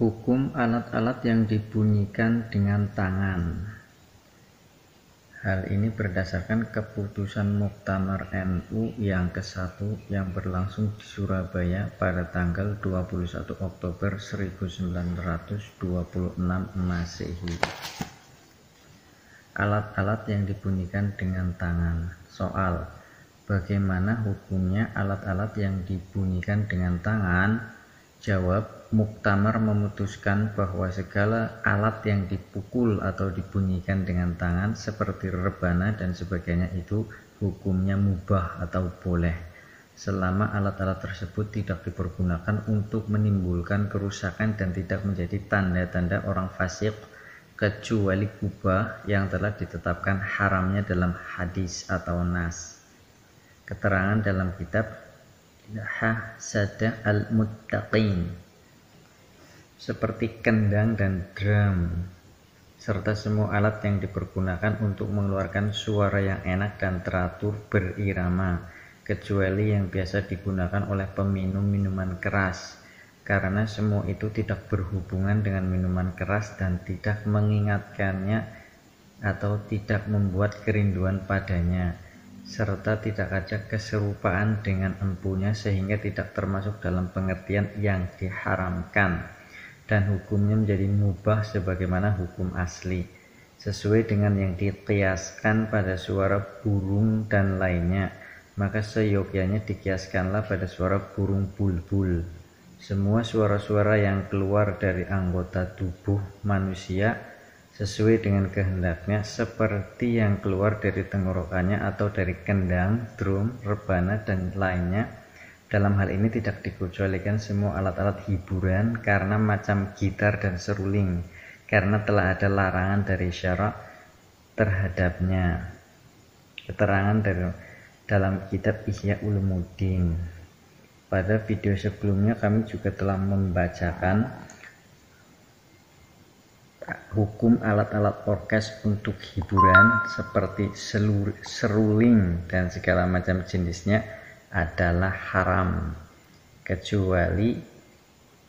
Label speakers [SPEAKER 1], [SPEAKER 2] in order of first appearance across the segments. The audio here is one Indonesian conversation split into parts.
[SPEAKER 1] Hukum alat-alat yang dibunyikan dengan tangan. Hal ini berdasarkan keputusan Muktamar NU yang ke-1 yang berlangsung di Surabaya pada tanggal 21 Oktober 1926 Masehi. Alat-alat yang dibunyikan dengan tangan. Soal: Bagaimana hukumnya alat-alat yang dibunyikan dengan tangan? Jawab, Muktamar memutuskan bahwa segala alat yang dipukul atau dibunyikan dengan tangan seperti rebana dan sebagainya itu hukumnya mubah atau boleh selama alat-alat tersebut tidak dipergunakan untuk menimbulkan kerusakan dan tidak menjadi tanda-tanda orang fasik kecuali kubah yang telah ditetapkan haramnya dalam hadis atau nas. Keterangan dalam kitab hasada al-muttaqin seperti kendang dan drum serta semua alat yang dipergunakan untuk mengeluarkan suara yang enak dan teratur berirama kecuali yang biasa digunakan oleh peminum minuman keras karena semua itu tidak berhubungan dengan minuman keras dan tidak mengingatkannya atau tidak membuat kerinduan padanya serta tidak ada keserupaan dengan empunya sehingga tidak termasuk dalam pengertian yang diharamkan dan hukumnya menjadi mubah sebagaimana hukum asli sesuai dengan yang dikiaskan pada suara burung dan lainnya maka seyogyanya dikiaskanlah pada suara burung bulbul semua suara-suara yang keluar dari anggota tubuh manusia sesuai dengan kehendaknya seperti yang keluar dari tenggorokannya atau dari kendang, drum, rebana, dan lainnya. Dalam hal ini tidak dikecualikan semua alat-alat hiburan karena macam gitar dan seruling karena telah ada larangan dari syarak terhadapnya. Keterangan dari dalam kitab Ihya Ulumuddin. Pada video sebelumnya kami juga telah membacakan hukum alat-alat orkes untuk hiburan seperti selur, seruling dan segala macam jenisnya adalah haram kecuali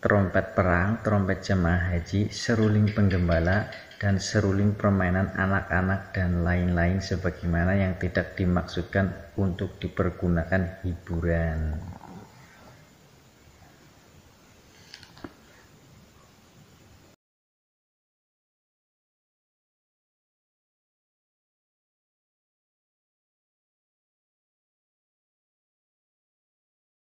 [SPEAKER 1] trompet perang, trompet jemaah haji, seruling penggembala dan seruling permainan anak-anak dan lain-lain sebagaimana yang tidak dimaksudkan untuk dipergunakan hiburan.